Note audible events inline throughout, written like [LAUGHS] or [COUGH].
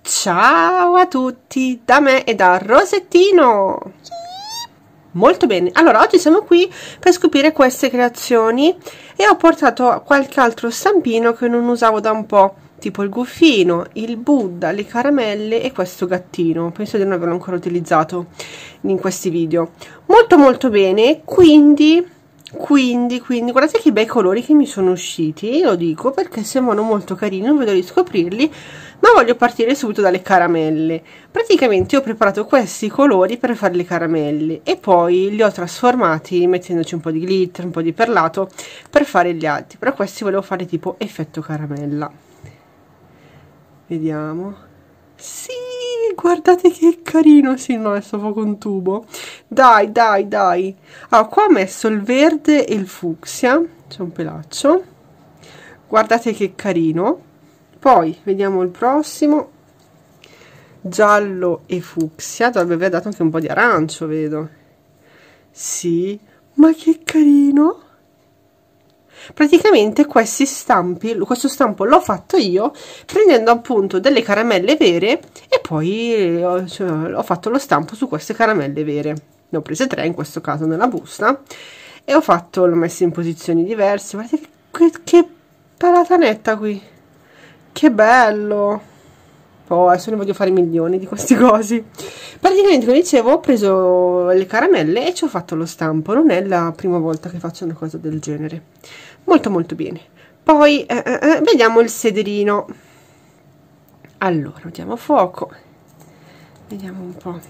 Ciao a tutti da me e da Rosettino! Molto bene, allora oggi siamo qui per scoprire queste creazioni e ho portato qualche altro stampino che non usavo da un po', tipo il guffino, il Buddha, le caramelle e questo gattino. Penso di non averlo ancora utilizzato in questi video. Molto molto bene, quindi quindi, quindi, guardate che bei colori che mi sono usciti, lo dico perché sembrano molto carini, non vedo di scoprirli, ma voglio partire subito dalle caramelle. Praticamente ho preparato questi colori per fare le caramelle e poi li ho trasformati mettendoci un po' di glitter, un po' di perlato per fare gli altri, però questi volevo fare tipo effetto caramella. Vediamo. Sì, guardate che carino. Sì, no, adesso fa con tubo. Dai, dai, dai. Allora, qua ho messo il verde e il fucsia. C'è un pelaccio. Guardate che carino. Poi, vediamo il prossimo. Giallo e fucsia. Dovrebbe aver dato anche un po' di arancio, vedo. Sì, ma che carino praticamente questi stampi questo stampo l'ho fatto io prendendo appunto delle caramelle vere e poi ho, eh, cioè, ho fatto lo stampo su queste caramelle vere ne ho prese tre in questo caso nella busta e ho fatto l'ho messo in posizioni diverse guardate che, che palatanetta qui che bello Oh, adesso ne voglio fare milioni di queste [LAUGHS] cose. Praticamente, come dicevo, ho preso le caramelle e ci ho fatto lo stampo. Non è la prima volta che faccio una cosa del genere. Molto molto bene. Poi eh, eh, eh vediamo il sederino. Allora, mettiamo fuoco. Vediamo un po'.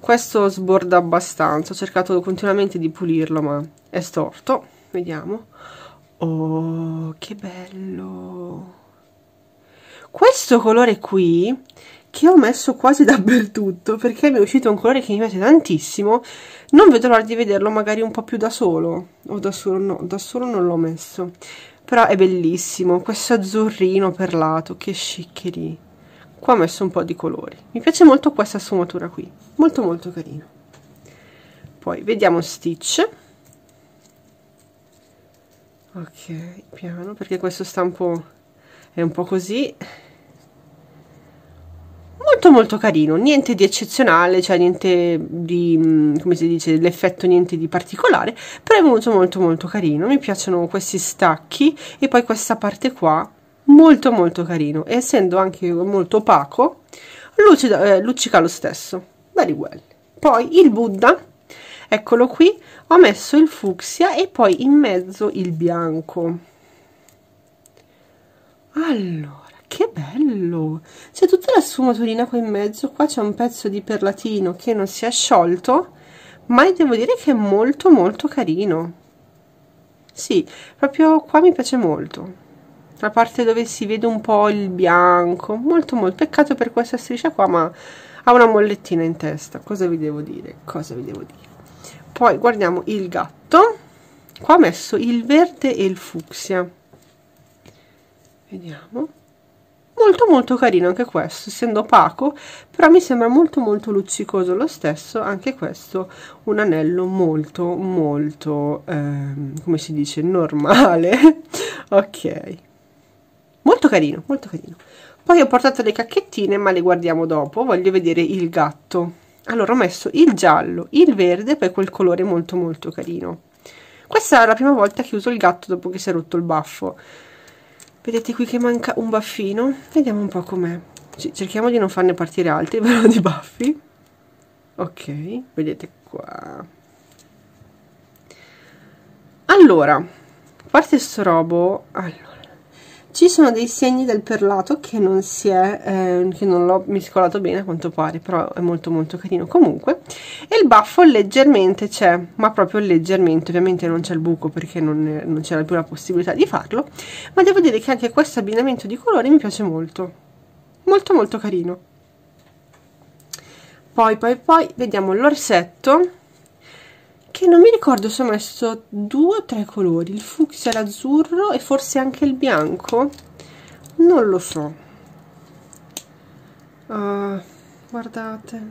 Questo sborda abbastanza. Ho cercato continuamente di pulirlo, ma è storto. Vediamo. Oh, che bello! questo colore qui che ho messo quasi [LAUGHS] dappertutto perché mi è uscito un colore che mi piace tantissimo non vedo l'ora di vederlo magari un po' più da solo o da solo no, da solo non l'ho messo però è bellissimo questo azzurrino perlato che sciccherie qua ho messo un po' di colori mi piace molto questa sfumatura qui molto molto carino poi vediamo Stitch ok piano perché questo stampo è un po' così molto molto carino, niente di eccezionale, cioè niente di, mm, come si dice, l'effetto niente di particolare, però è molto molto molto carino, mi piacciono questi stacchi e poi questa parte qua, molto molto carino, e essendo anche molto opaco, lucida, eh, luccica lo stesso, very well. Poi il Buddha, eccolo qui, ho messo il fucsia e poi in mezzo il bianco. Allora che bello c'è tutta la sfumatura qua in mezzo qua c'è un pezzo di perlatino che non si è sciolto ma devo dire che è molto molto carino sì proprio qua mi piace molto la parte dove si vede un po' il bianco molto molto peccato per questa striscia qua ma ha una mollettina in testa cosa vi devo dire cosa vi devo dire poi guardiamo il gatto qua ho messo il verde e il fucsia vediamo molto molto carino anche questo essendo opaco però mi sembra molto molto luccicoso lo stesso anche questo un anello molto molto ehm, come si dice normale [LAUGHS] ok molto carino molto carino poi ho portato le cacchettine ma le guardiamo dopo voglio vedere il gatto allora ho messo il giallo il verde poi quel colore molto molto carino questa è la prima volta che uso il gatto dopo che si è rotto il baffo vedete qui che manca un baffino vediamo un po' com'è cerchiamo di non farne partire altri [LAUGHS] però di baffi ok vedete qua allora parte sto robo allora ci sono dei segni del perlato che non si è eh, che non l'ho mescolato bene a quanto pare però è molto molto carino comunque e il baffo leggermente c'è ma proprio leggermente ovviamente non c'è il buco perché non, non c'era più la possibilità di farlo ma devo dire che anche questo abbinamento di colori mi piace molto molto molto carino poi poi poi vediamo l'orsetto che non mi ricordo se ho messo due o tre colori, il fucsia, l'azzurro e forse anche il bianco, non lo so. Uh, guardate,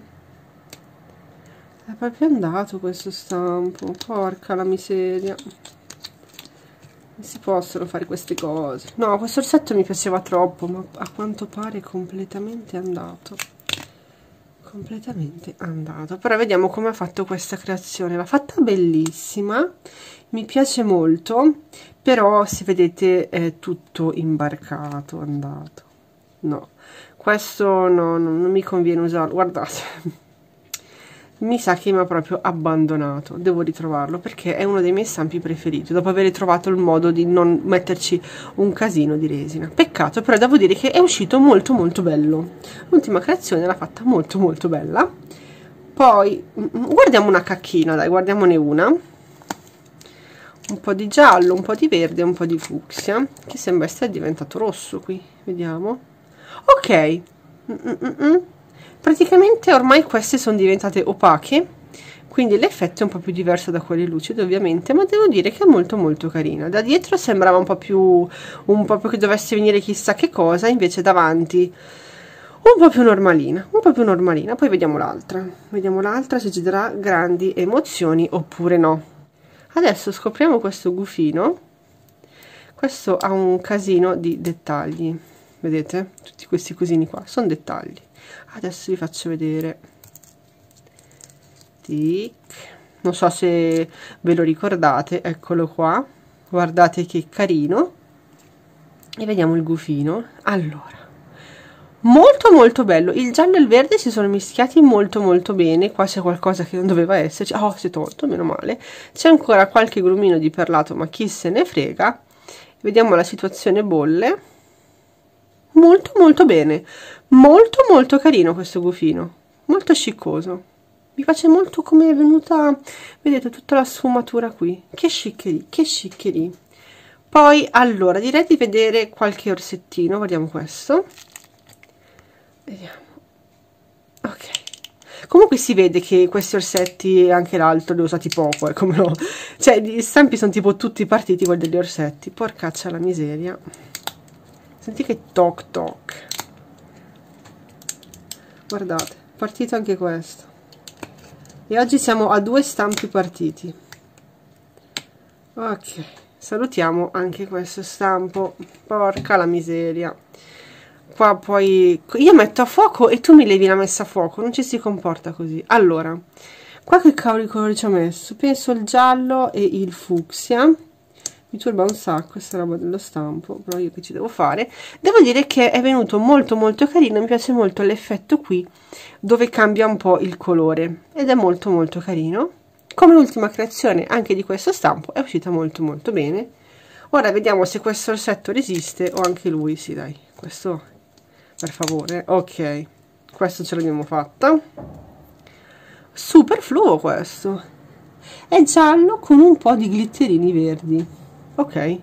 è proprio andato questo stampo, porca la miseria. Non si possono fare queste cose. No, questo orsetto mi piaceva troppo, ma a quanto pare è completamente andato completamente andato però vediamo come ha fatto questa creazione l'ha fatta bellissima mi piace molto però se vedete è tutto imbarcato andato no questo no, no non mi conviene usarlo guardate mi sa che mi ha proprio abbandonato. Devo ritrovarlo perché è uno dei miei stampi preferiti. Dopo aver trovato il modo di non metterci un casino di resina. Peccato, però devo dire che è uscito molto molto bello. L'ultima creazione l'ha fatta molto molto bella. Poi mm, mm, guardiamo una cacchina, dai, guardiamone una. Un po' di giallo, un po' di verde, un po' di fucsia, che sembra essere diventato rosso qui. Vediamo. Ok. Mm -mm -mm. mm praticamente ormai queste sono diventate opache quindi l'effetto è un po' più diverso da quelle lucide ovviamente ma devo dire che è molto molto carina da dietro sembrava un po' più un po' più che dovesse venire chissà che cosa invece davanti un po' più normalina un po' più normalina poi vediamo l'altra vediamo l'altra se ci darà grandi emozioni oppure no adesso scopriamo questo gufino questo ha un casino di dettagli vedete tutti questi cosini qua sono dettagli adesso vi faccio vedere tic non so se ve lo ricordate eccolo qua guardate che carino e vediamo il gufino allora molto molto bello il giallo e il verde si sono mischiati molto molto bene qua c'è qualcosa che non doveva esserci ah, oh si è tolto meno male c'è ancora qualche grumino di perlato ma chi se ne frega vediamo la situazione bolle molto molto bene molto molto carino questo gufino molto sciccoso mi piace molto come è venuta vedete tutta la sfumatura qui che sciccheri che sciccheri poi allora direi di vedere qualche orsettino guardiamo questo vediamo ok comunque si vede che questi orsetti e anche l'altro li ho usati poco ecco come no cioè gli stampi sono tipo tutti partiti quelli degli orsetti porcaccia la miseria senti che toc toc guardate partito anche questo e oggi siamo a due stampi partiti ok salutiamo anche questo stampo porca la miseria qua poi io metto a fuoco e tu mi levi la messa a fuoco non ci si comporta così allora qua che cavolo di colore ci ho messo penso il giallo e il fucsia mi turba un sacco questa roba dello stampo però io che ci devo fare devo dire che è venuto molto molto carino mi piace molto l'effetto qui dove cambia un po' il colore ed è molto molto carino come ultima creazione anche di questo stampo è uscita molto molto bene ora vediamo se questo orsetto resiste o anche lui sì dai questo per favore ok questo ce l'abbiamo fatta super fluo questo è giallo con un po' di glitterini verdi ok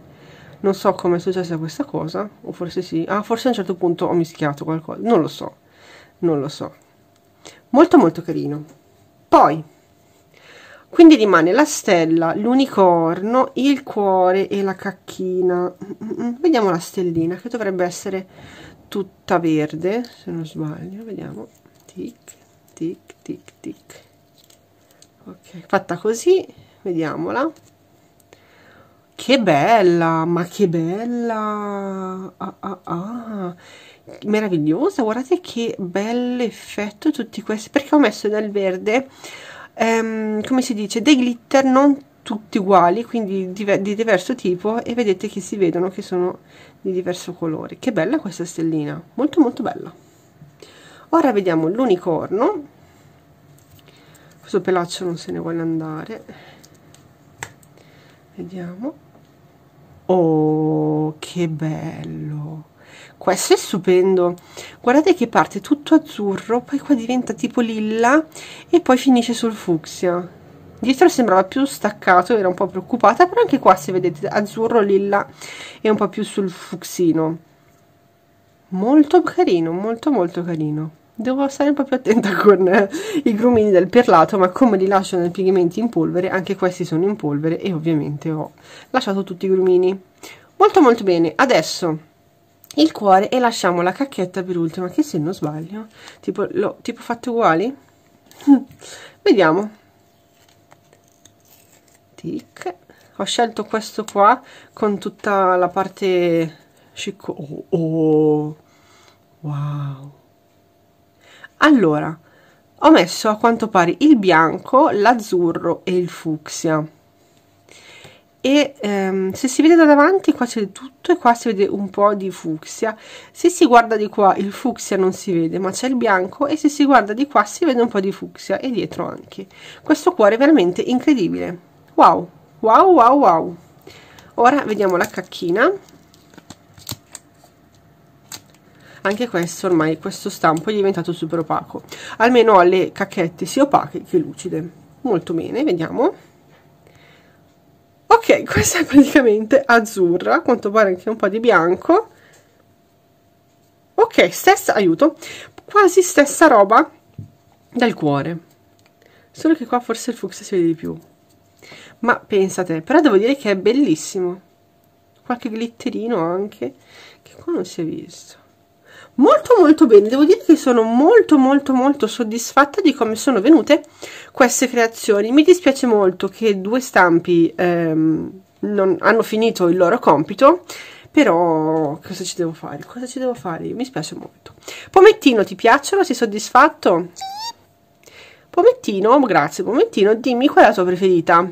non so come è successa questa cosa o forse sì ah forse a un certo punto ho mischiato qualcosa non lo so non lo so molto molto carino poi quindi rimane la stella l'unicorno il cuore e la cacchina vediamo la stellina che dovrebbe essere tutta verde se non sbaglio vediamo tic tic tic tic ok fatta così vediamola che bella, ma che bella! Ah, ah, ah. Meravigliosa, guardate che bell'effetto tutti questi, perché ho messo del verde, ehm, come si dice, dei glitter non tutti uguali, quindi di, di diverso tipo e vedete che si vedono che sono di diverso colore. Che bella questa stellina, molto molto bella. Ora vediamo l'unicorno, questo pelaccio non se ne vuole andare, vediamo Oh, che bello! Questo è stupendo. Guardate che parte tutto azzurro, poi qua diventa tipo lilla e poi finisce sul fucsia. Dietro sembrava più staccato, era un po' preoccupata, però anche qua se vedete azzurro, lilla e un po' più sul fucsino. Molto carino, molto molto carino. Devo stare un po' più attenta [LAUGHS] con eh, i grumini del perlato, ma come li lascio nel piegamento in polvere, anche questi sono in polvere e ovviamente ho lasciato tutti i grumini. Molto molto bene, adesso il cuore e lasciamo la cacchetta per ultima, che se non sbaglio, tipo, l'ho tipo fatto uguali? [LAUGHS] Vediamo. Tic. Ho scelto questo qua con tutta la parte Oh, oh. Wow allora ho messo a quanto pare il bianco l'azzurro e il fucsia e ehm, se si vede da davanti qua c'è tutto e qua si vede un po' di fucsia se si guarda di qua il fucsia non si vede ma c'è il bianco e se si guarda di qua si vede un po' di fucsia e dietro anche questo cuore è veramente incredibile wow wow wow wow ora vediamo la cacchina anche questo ormai questo stampo è diventato super opaco almeno ha le cacchette sia opache che lucide molto bene vediamo ok [LAUGHS] questa è praticamente azzurra quanto pare anche un po' di bianco ok stessa aiuto quasi stessa roba dal cuore solo che qua forse il fucsia si vede di più ma pensate però devo dire che è bellissimo qualche glitterino anche che qua non si è visto molto molto bene devo dire che sono molto molto molto soddisfatta di come sono venute queste creazioni mi dispiace molto che due stampi ehm, non hanno finito il loro compito però cosa ci devo fare cosa ci devo fare mi spiace molto pomettino ti piacciono sei soddisfatto pomettino grazie pomettino dimmi qual è la tua preferita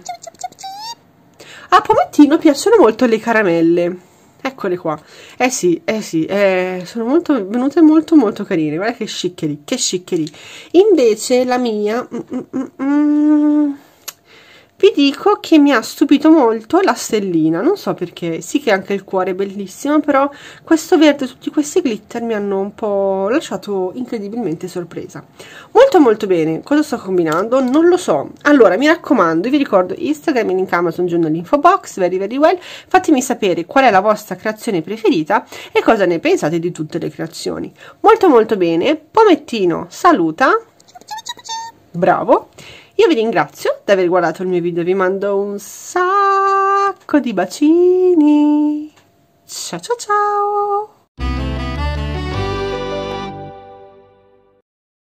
a pomettino piacciono molto le caramelle Eccole qua. Eh sì, eh sì, eh, sono molto, venute molto molto carine. Guarda che sciccheri, che sciccheri. Invece la mia... Mm, mm, mm, mm vi dico che mi ha stupito molto la stellina non so perché sì che anche il cuore è bellissimo però questo verde tutti questi glitter mi hanno un po' lasciato incredibilmente sorpresa molto molto bene cosa sto combinando non lo so allora mi raccomando vi ricordo instagram e link amazon giù nell'info box very very well fatemi sapere qual è la vostra creazione preferita e cosa ne pensate di tutte le creazioni molto molto bene pomettino saluta bravo io vi ringrazio di aver guardato il mio video, vi mando un sacco di bacini. Ciao ciao ciao!